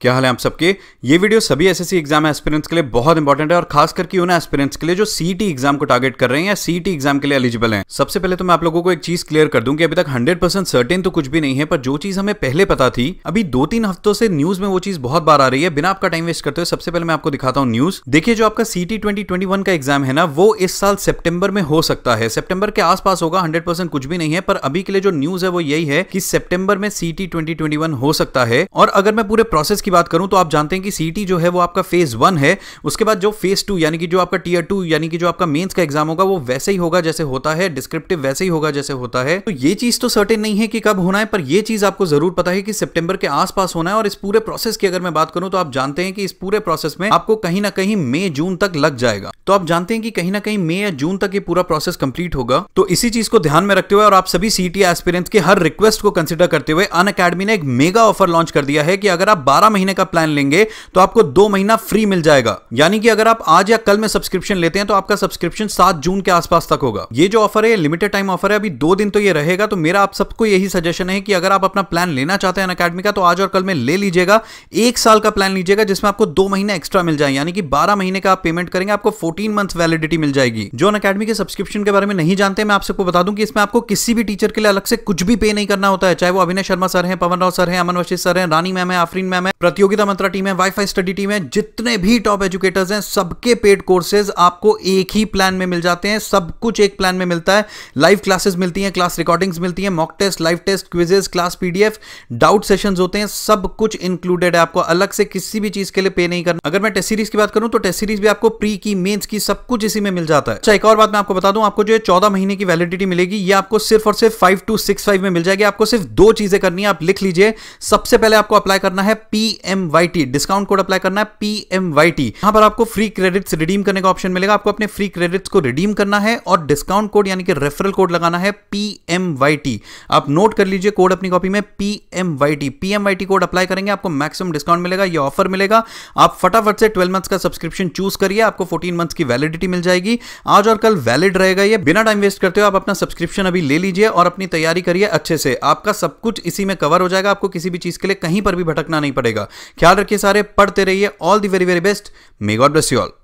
क्या हाल है आप सबके ये वीडियो सभी एसएससी एग्जाम एस्पिरेंट्स के लिए बहुत इंपॉर्टेंट है और खास करके उन एस्पिरेंट्स के लिए जो सीटी एग्जाम को टारगेट कर रहे हैं या सीटी एग्जाम के लिए एलिजिबल हैं सबसे पहले तो मैं आप लोगों को एक चीज क्लियर कर दूं कि अभी तक 100 परसेंट सर्टेन तो कुछ भी नहीं है पर जो चीज हमें पहले पता थी अभी दो तीन हफ्तों से न्यूज में वो चीज बहुत बार आ रही है बिना आपका टाइम वेस्ट करते हुए सबसे पहले मैं आपको दिखाता हूँ न्यूज देखिए जो आपका सीटी ट्वेंटी का एग्जाम है ना वो इस साल सेप्टेम्बर में हो सकता है सेप्टेम्बर के आसपास होगा हंड्रेड कुछ भी नहीं है पर अभी के लिए जो न्यूज है वो यही है कि सेप्टेम्बर में सीटी ट्वेंटी हो सकता है और अगर मैं पूरे प्रोसेस की बात करूं तो आप जानते हैं कि सीटी जो है वो आपका फेज वन है उसके बाद जो फेज टू यानी कि जो आपका टीयर टू यानी कि जो आपका मेंस का एग्जाम होगा वो वैसे ही होगा जैसे होता है डिस्क्रिप्टिव वैसे ही होगा जैसे होता है तो ये चीज तो सर्टेन नहीं है कि कब होना है पर यह चीज आपको जरूर पता है कि सेप्टेम्बर के आसपास होना है और इस पूरे प्रोसेस की अगर मैं बात करूं तो आप जानते हैं कि इस पूरे प्रोसेस में आपको कहीं ना कहीं मई जून तक लग जाएगा तो आप जानते हैं कि कहीं ना कहीं मई या जून तक ये पूरा प्रोसेस कंप्लीट होगा तो इसी चीज को ध्यान में रखते हुए और आप सभी सीटी एस्पिरेंट्स के हर रिक्वेस्ट को कंसिडर करते हुए अन ने एक मेगा ऑफर लॉन्च कर दिया है कि अगर आप बारह महीने का प्लान लेंगे तो आपको दो महीना फ्री मिल जाएगा यानी कि अगर आप आज या कल में सब्सक्रिप्शन लेते हैं तो आपका सब्सक्रिप्शन सात जून के आसपास तक होगा ये जो ऑफर है लिमिटेड टाइम ऑफर है अभी दो दिन तो ये रहेगा तो मेरा आप सबको यही सजेशन है कि अगर आप अपना प्लान लेना चाहते हैं अकेडमी का तो आज और कल में ले लीजिएगा एक साल का प्लान लीजिएगा जिसमें आपको दो महीने एक्स्ट्रा मिल जाए यानी कि बारह महीने का आप पेमेंट करेंगे आपको फोर्टीन मंथ वैलिडिटी मिल जाएगी जो अकेडमी के सब्सक्रिप्शन के बारे में नहीं जानते मैं आप सबको बता दूं कि इसमें आपको किसी भी टीचर के लिए अलग से कुछ भी पे नहीं करना होता है चाहे वो अभिनय शर्मा सर है पवन राव सर है अमन वशिष सर है रानी मैम है आफरीन मैम है प्रतियोगिता मंत्रा टीम है वाईफाई स्टडी टीम है जितने भी टॉप एजुकेटर्स हैं सबके पेड कोर्सेज आपको एक ही प्लान में मिल जाते हैं सब कुछ एक प्लान में मिलता है लाइव क्लासेस मिलती हैं क्लास रिकॉर्डिंग्स मिलती हैं mock test live test quizzes class PDF doubt session होते हैं सब कुछ इंक्लूडेड है आपको अलग से किसी भी चीज के लिए पे नहीं करना अगर मैं टेस्ट सीरीज की बात करूं तो टेस्ट सीरीज भी आपको प्री की मेन्स की सब कुछ इसी में मिल जाता है अच्छा एक और बात मैं आपको बता दूं आपको जो है चौदह महीने की वैलिडिटी मिलेगी ये आपको सिर्फ और सिर्फ फाइव टू सिक्स फाइव में मिल जाएगी आपको सिर्फ दो चीजें करनी है आप लिख लीजिए सबसे पहले आपको अप्लाई करना है P M Y T discount code apply करना है पी एम वाई टी यहां पर आपको फ्री क्रेडिट्स रिडीम करने का ऑप्शन मिलेगा आपको अपने फ्री क्रेडिट्स को रिडीम करना है और डिस्काउंट कोड यानी कि रेफरल कोड लगाना है पी एम वाई टी आप नोट कर लीजिए कोड अपनी कॉपी में P M Y T P M Y T code apply करेंगे आपको मैक्सिमम डिस्काउंट मिलेगा या ऑफर मिलेगा आप फटाफट से ट्वेल्व मंथ्स का सब्सक्रिप्शन चूज करिए आपको फोर्टीन मंथ्स की वैलिडिटी मिल जाएगी आज और कल वैलिड रहेगा ये बिना टाइम वेस्ट करते हो आप अपना सब्सक्रिप्शन अभी ले लीजिए और अपनी तैयारी करिए अच्छे से आपका सब कुछ इसी में कवर हो जाएगा आपको किसी भी चीज के लिए कहीं पर भी भटकना नहीं पड़ेगा ख्याल रखिए सारे पढ़ते रहिए all the very very best may God bless you all